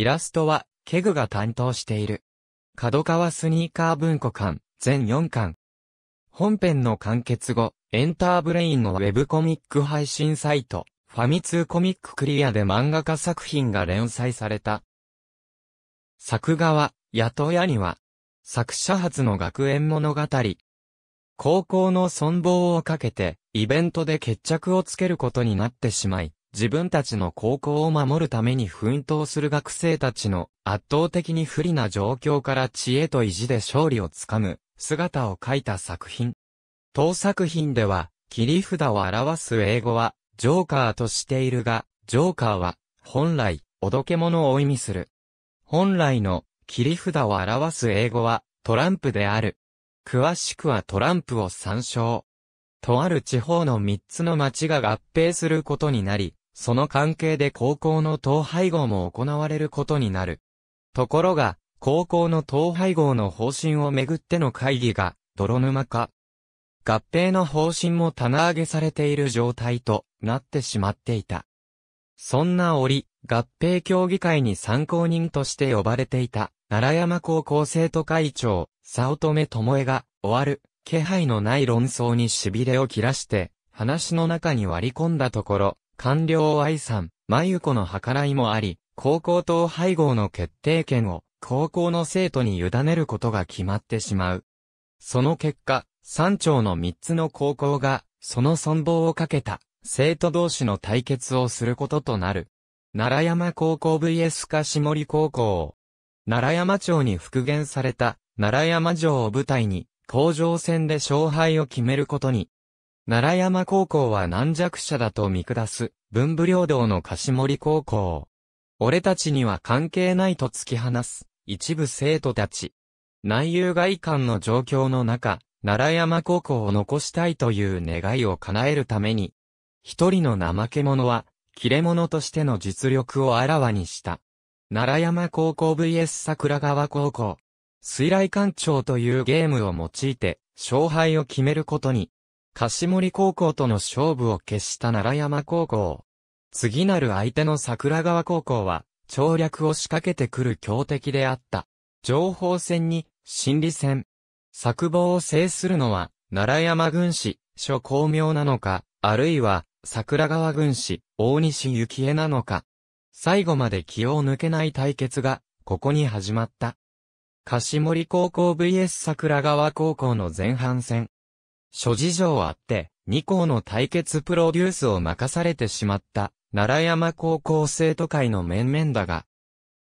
イラストは、ケグが担当している。角川スニーカー文庫館、全4巻。本編の完結後、エンターブレインのウェブコミック配信サイト、ファミ通コミッククリアで漫画家作品が連載された。作画は、やとやには、作者発の学園物語。高校の存亡をかけて、イベントで決着をつけることになってしまい、自分たちの高校を守るために奮闘する学生たちの圧倒的に不利な状況から知恵と意地で勝利をつかむ姿を描いた作品。当作品では、切り札を表す英語は、ジョーカーとしているが、ジョーカーは、本来、おどけ者を意味する。本来の、切り札を表す英語は、トランプである。詳しくはトランプを参照。とある地方の三つの町が合併することになり、その関係で高校の統廃合も行われることになる。ところが、高校の統廃合の方針をめぐっての会議が、泥沼化。合併の方針も棚上げされている状態となってしまっていた。そんな折、合併協議会に参考人として呼ばれていた、奈良山高校生徒会長、早乙女智恵が、終わる、気配のない論争に痺れを切らして、話の中に割り込んだところ、官僚愛さん、真由子の計らいもあり、高校等配合の決定権を高校の生徒に委ねることが決まってしまう。その結果、三町の三つの高校が、その存亡をかけた、生徒同士の対決をすることとなる。奈良山高校 VS か下森高校。奈良山町に復元された、奈良山城を舞台に、甲状戦で勝敗を決めることに奈良山高校は軟弱者だと見下す、文武両道の柏森高校。俺たちには関係ないと突き放す、一部生徒たち。内遊外観の状況の中、奈良山高校を残したいという願いを叶えるために、一人の怠け者は、切れ者としての実力をあらわにした。奈良山高校 VS 桜川高校。水雷館長というゲームを用いて、勝敗を決めることに、柏森高校との勝負を決した奈良山高校。次なる相手の桜川高校は、調略を仕掛けてくる強敵であった。情報戦に、心理戦。作望を制するのは、奈良山軍師、諸光明なのか、あるいは、桜川軍師、大西幸恵なのか。最後まで気を抜けない対決が、ここに始まった。柏森高校 vs 桜川高校の前半戦。諸事情あって、二校の対決プロデュースを任されてしまった、奈良山高校生徒会の面々だが、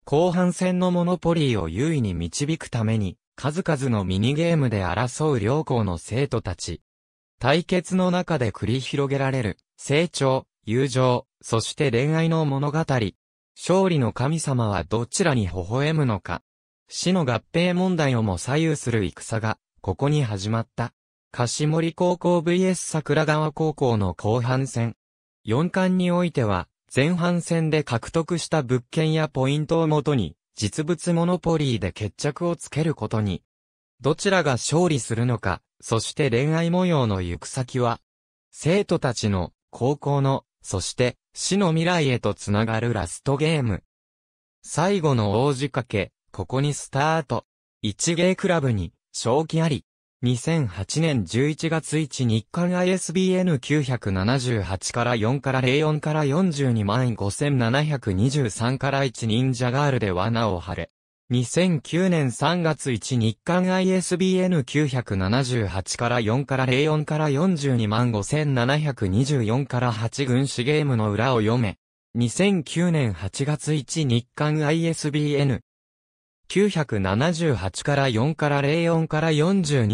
後半戦のモノポリーを優位に導くために、数々のミニゲームで争う両校の生徒たち。対決の中で繰り広げられる、成長、友情、そして恋愛の物語。勝利の神様はどちらに微笑むのか。死の合併問題をも左右する戦が、ここに始まった。柏森高校 vs 桜川高校の後半戦。4冠においては、前半戦で獲得した物件やポイントをもとに、実物モノポリーで決着をつけることに。どちらが勝利するのか、そして恋愛模様の行く先は、生徒たちの、高校の、そして、死の未来へとつながるラストゲーム。最後の王子掛け、ここにスタート。一芸クラブに、正気あり。2008年11月1日韓 ISBN 978から4から04から42 5723から1忍者ガールで罠を張れ。2009年3月1日韓 ISBN 978から4から04から42 5724から8軍師ゲームの裏を読め。2009年8月1日韓 ISBN 978から4から04から42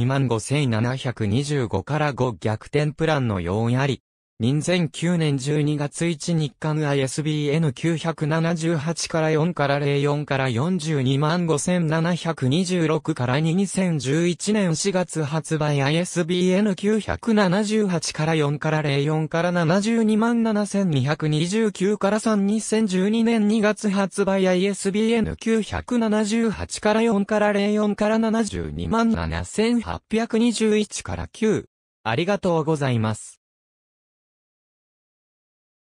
5725から5逆転プランの4あり、2009年12月1日間 ISBN978 から4から04から42万5726から2011年4月発売 ISBN978 から4から04から72万7229から3 2012年2月発売 ISBN978 から4から04から72万7821から9。ありがとうございます。